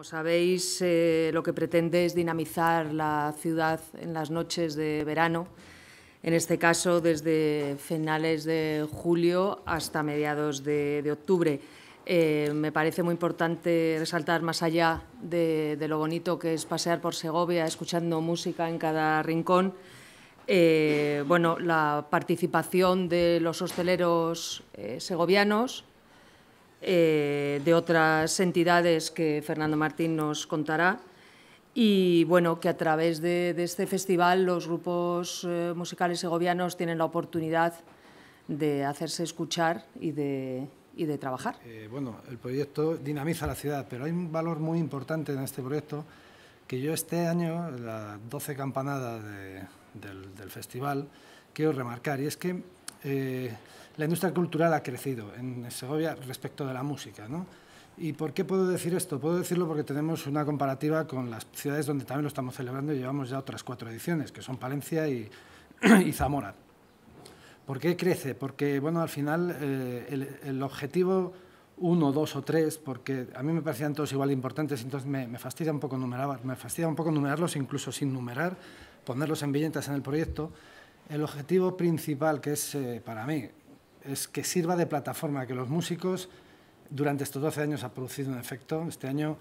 Como sabéis, eh, lo que pretende es dinamizar la ciudad en las noches de verano, en este caso desde finales de julio hasta mediados de, octubre. Eh, me parece muy importante resaltar, más allá de, lo bonito que es pasear por Segovia escuchando música en cada rincón, eh, bueno, la participación de los hosteleros segovianos, eh, de otras entidades que Fernando Martín nos contará. Y bueno, que a través de, este festival los grupos eh, musicales segovianos tienen la oportunidad de hacerse escuchar y de, y de trabajar. Eh, bueno, el proyecto dinamiza la ciudad, pero hay un valor muy importante en este proyecto que yo este año, las 12 campanadas del, del festival, quiero remarcar, y es que eh, la industria cultural ha crecido en Segovia respecto de la música. ¿no? ¿Y por qué puedo decir esto? Puedo decirlo porque tenemos una comparativa con las ciudades donde también lo estamos celebrando y llevamos ya otras cuatro ediciones, que son Palencia y, Zamora. ¿Por qué crece? Porque bueno, al final eh, el, objetivo uno, dos o tres, porque a mí me parecían todos igual de importantes, entonces me, fastidia un poco numerar, me fastidia un poco numerarlos, incluso sin numerar, ponerlos en viñetas en el proyecto, el objetivo principal que es eh, para mí es que sirva de plataforma, que los músicos durante estos 12 años ha producido un efecto. Este año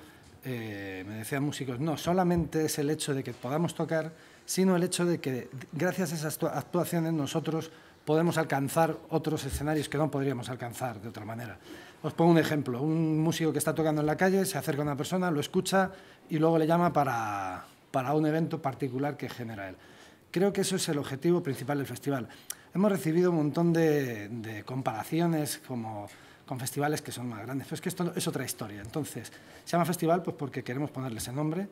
eh, me decían músicos, no, solamente es el hecho de que podamos tocar, sino el hecho de que gracias a esas actuaciones nosotros podemos alcanzar otros escenarios que no podríamos alcanzar de otra manera. Os pongo un ejemplo, un músico que está tocando en la calle, se acerca a una persona, lo escucha y luego le llama para, para un evento particular que genera él. Creo que eso es el objetivo principal del festival. Hemos recibido un montón de, comparaciones como con festivales que son más grandes, pero es que esto es otra historia. Entonces, se llama festival pues porque queremos ponerle ese nombre,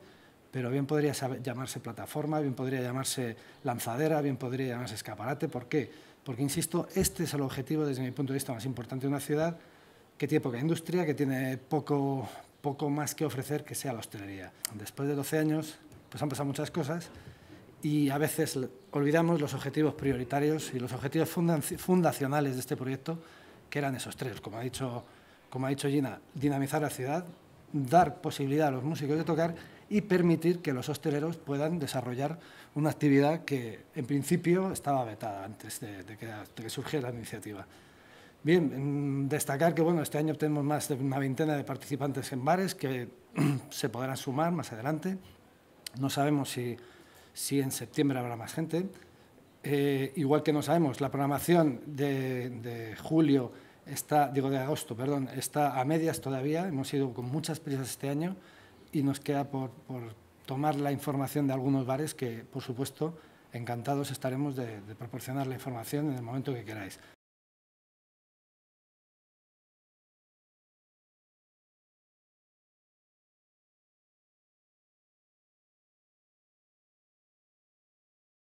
pero bien podría llamarse plataforma, bien podría llamarse lanzadera, bien podría llamarse escaparate. ¿Por qué? Porque, insisto, este es el objetivo desde mi punto de vista más importante de una ciudad que tiene poca industria, que tiene poco, poco más que ofrecer que sea la hostelería. Después de 12 años, pues han pasado muchas cosas y a veces olvidamos los objetivos prioritarios y los objetivos fundacionales de este proyecto, que eran esos tres, como ha dicho, como ha dicho Gina, dinamizar la ciudad, dar posibilidad a los músicos de tocar y permitir que los hosteleros puedan desarrollar una actividad que en principio estaba vetada antes de, que, surgiera la iniciativa. Bien, mm, destacar que bueno, este año tenemos más de una veintena de participantes en bares que se podrán sumar más adelante. No sabemos si si en septiembre habrá más gente. Eh, igual que no sabemos, la programación de, julio está, digo de agosto, perdón, está a medias todavía. Hemos ido con muchas prisas este año y nos queda por, tomar la información de algunos bares que, por supuesto, encantados estaremos de proporcionar la información en el momento que queráis.